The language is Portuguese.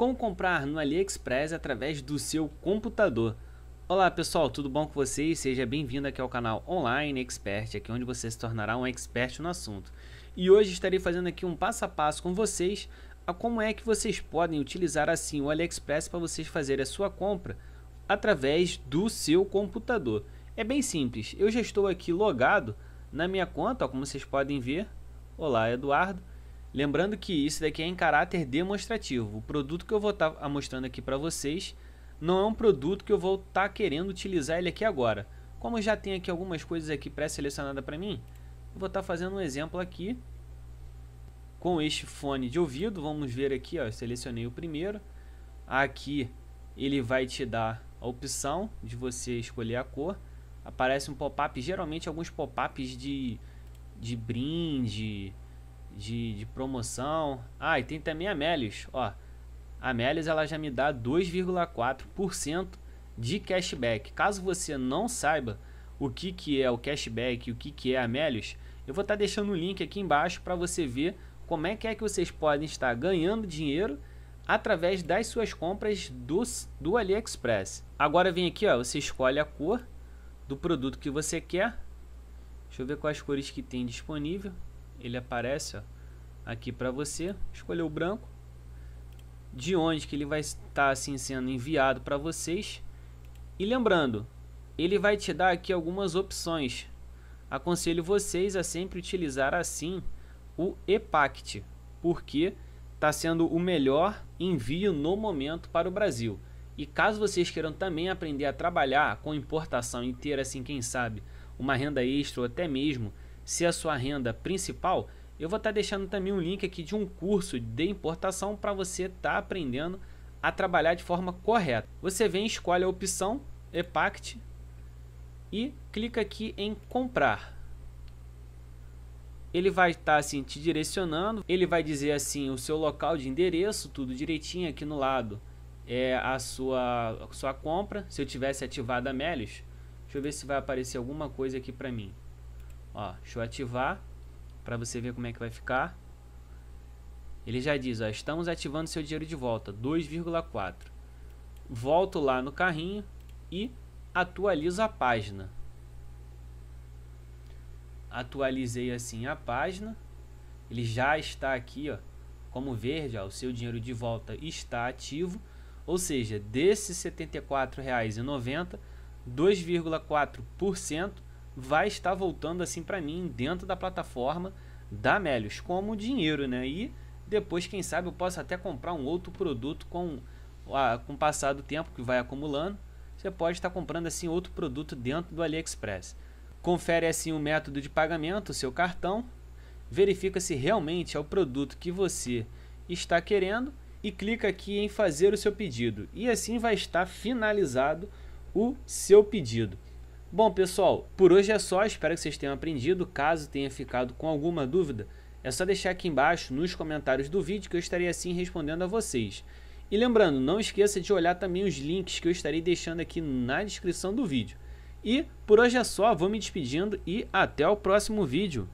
Como comprar no AliExpress através do seu computador. Olá pessoal, tudo bom com vocês? Seja bem-vindo aqui ao canal Online Expert, aqui onde você se tornará um expert no assunto. E hoje estarei fazendo aqui um passo a passo com vocês a como é que vocês podem utilizar assim o AliExpress para vocês fazerem a sua compra através do seu computador. É bem simples, eu já estou aqui logado na minha conta, ó, como vocês podem ver. Olá, Eduardo. Lembrando que isso daqui é em caráter demonstrativo. O produto que eu vou estar tá mostrando aqui para vocês não é um produto que eu vou estar tá querendo utilizar ele aqui agora. Como já tenho aqui algumas coisas aqui pré-selecionadas para mim, eu vou estar tá fazendo um exemplo aqui com este fone de ouvido. Vamos ver aqui, ó, selecionei o primeiro. Aqui ele vai te dar a opção de você escolher a cor. Aparece um pop-up, geralmente alguns pop-ups de, de brinde, de, de promoção. Ah, e tem também a Melis, ó. A Melis ela já me dá 2,4% de cashback. Caso você não saiba o que, que é o cashback e o que, que é a Melis, eu vou estar tá deixando o um link aqui embaixo para você ver como é que é que vocês podem estar ganhando dinheiro através das suas compras do, do AliExpress. Agora vem aqui, ó, você escolhe a cor do produto que você quer. Deixa eu ver quais cores que tem disponível ele aparece ó, aqui para você, escolher o branco, de onde que ele vai estar assim sendo enviado para vocês. E lembrando, ele vai te dar aqui algumas opções. Aconselho vocês a sempre utilizar assim o EPACT, porque está sendo o melhor envio no momento para o Brasil. E caso vocês queiram também aprender a trabalhar com importação e ter assim, quem sabe, uma renda extra ou até mesmo se a sua renda principal, eu vou estar tá deixando também um link aqui de um curso de importação para você estar tá aprendendo a trabalhar de forma correta. Você vem, escolhe a opção EPACT e clica aqui em comprar. Ele vai estar tá, assim te direcionando, ele vai dizer assim o seu local de endereço, tudo direitinho aqui no lado. É a sua a sua compra. Se eu tivesse ativado a Melis, deixa eu ver se vai aparecer alguma coisa aqui para mim. Ó, deixa eu ativar para você ver como é que vai ficar. Ele já diz, ó, estamos ativando seu dinheiro de volta, 2,4. Volto lá no carrinho e atualizo a página. Atualizei assim a página. Ele já está aqui, ó, como verde, ó, o seu dinheiro de volta está ativo. Ou seja, desses R$ 74,90, 2,4% vai estar voltando assim para mim dentro da plataforma da Melios como dinheiro, né? E depois, quem sabe, eu posso até comprar um outro produto com, com o passar do tempo que vai acumulando. Você pode estar comprando assim outro produto dentro do AliExpress. Confere assim o método de pagamento, o seu cartão, verifica se realmente é o produto que você está querendo e clica aqui em fazer o seu pedido. E assim vai estar finalizado o seu pedido. Bom, pessoal, por hoje é só. Espero que vocês tenham aprendido. Caso tenha ficado com alguma dúvida, é só deixar aqui embaixo nos comentários do vídeo que eu estarei assim respondendo a vocês. E lembrando, não esqueça de olhar também os links que eu estarei deixando aqui na descrição do vídeo. E por hoje é só, vou me despedindo e até o próximo vídeo.